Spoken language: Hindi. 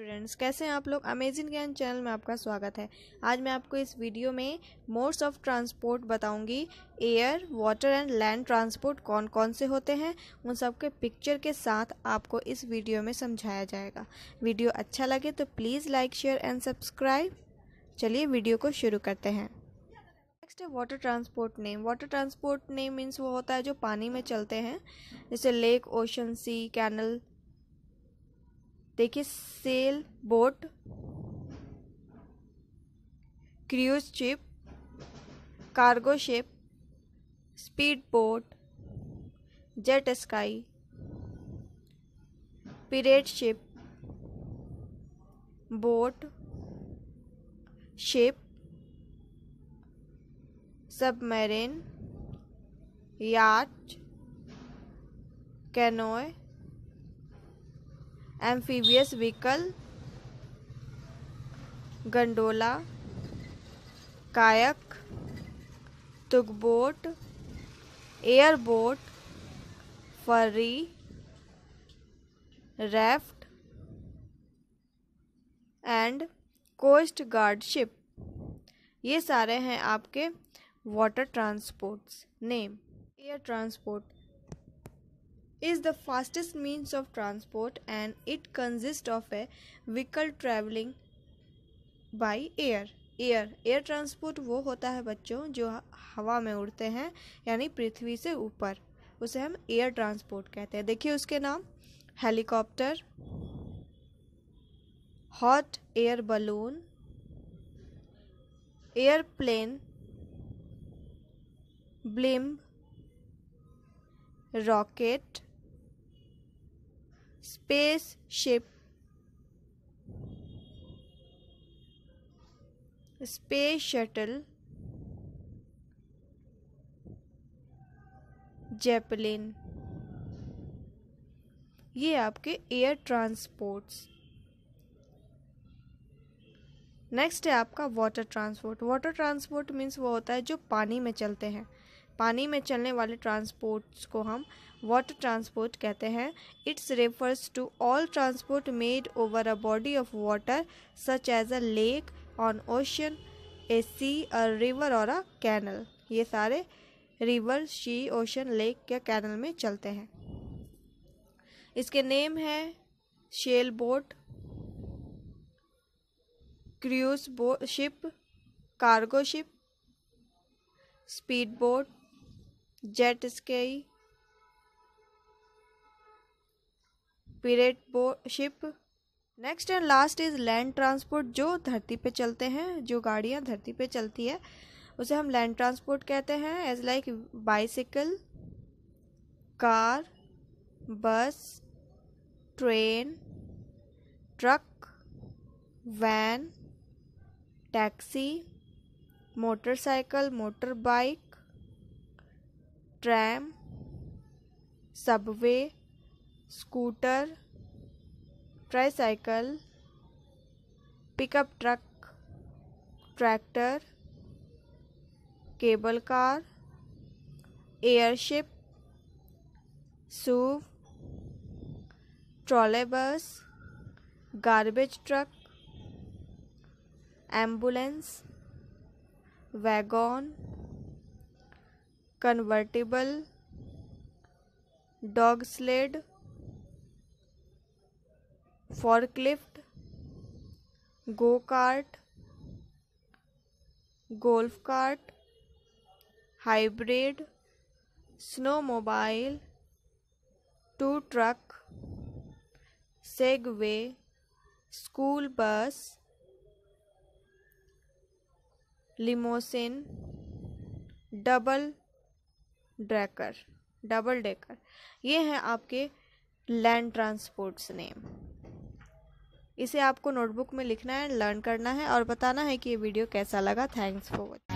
स्टूडेंट्स कैसे हैं आप लोग अमेजिंग ज्ञान चैनल में आपका स्वागत है आज मैं आपको इस वीडियो में मोड्स ऑफ ट्रांसपोर्ट बताऊंगी air water and land transport कौन कौन से होते हैं उन सब के पिक्चर के साथ आपको इस वीडियो में समझाया जाएगा वीडियो अच्छा लगे तो please like share and subscribe चलिए वीडियो को शुरू करते हैं नेक्स्ट है water transport name water transport name means वो होता है जो पानी में चलते हैं जैसे लेक ओशन सी कैनल देखिए sail boat cruise ship cargo ship speed boat jet ski pirate ship boat ship submarine yacht canoe amphibious vehicle gondola kayak tugboat airboat ferry raft and coast guard ship ये सारे हैं आपके water transports name air transport is the fastest means of transport and it consists of a vehicle traveling by air air air transport वो होता है बच्चों जो हवा में उड़ते हैं यानी पृथ्वी से ऊपर उसे हम एयर ट्रांसपोर्ट कहते हैं देखिए उसके नाम helicopter hot air balloon airplane blimp rocket spaceship space shuttle zeppelin ये आपके एयर ट्रांसपोर्ट्स नेक्स्ट है आपका water transport water transport means वो होता है जो पानी में चलते हैं पानी में चलने वाले ट्रांसपोर्ट्स को हम वाटर ट्रांसपोर्ट कहते हैं it's refers to all transport made over a body of water such as a lake on ocean a sea a river or a canal ये सारे रिवर शी ओशन लेक या कैनल में चलते हैं इसके नेम है sail boat cruise boat ship cargo ship speed boat jet ski pirate boat ship next and last is land transport जो धरती पे चलते हैं जो गाड़ियाँ धरती पे चलती है उसे हम लैंड ट्रांसपोर्ट कहते हैं as like bicycle car bus train truck van taxi motorcycle motorbike tram subway scooter tricycle pickup truck tractor cable car airship SUV trolley bus garbage truck ambulance wagon convertible dog sled forklift go kart golf cart hybrid snowmobile tow truck Segway school bus limousine double decker double decker ये हैं आपके लैंड ट्रांसपोर्ट्स नेम इसे आपको नोटबुक में लिखना है लर्न करना है और बताना है कि ये वीडियो कैसा लगा थैंक्स फॉर वॉचिंग